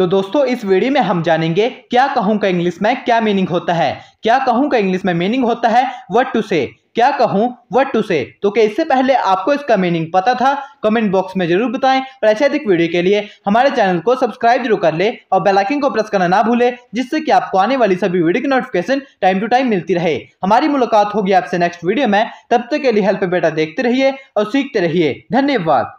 तो दोस्तों इस वीडियो में हम जानेंगे क्या कहूँ का इंग्लिश में क्या मीनिंग होता है क्या कहूँ का इंग्लिश में मीनिंग होता है वट टू से क्या कहूँ वट टू से तो क्या इससे पहले आपको इसका मीनिंग पता था कमेंट बॉक्स में जरूर बताएं और ऐसे अधिक वीडियो के लिए हमारे चैनल को सब्सक्राइब जरूर कर ले और बेलाइकिन को प्रेस करना ना भूले जिससे कि आपको आने वाली सभी वीडियो की नोटिफिकेशन टाइम टू टाइम मिलती रहे हमारी मुलाकात होगी आपसे नेक्स्ट वीडियो में तब तक के लिए हेल्प बेटा देखते रहिए और सीखते रहिए धन्यवाद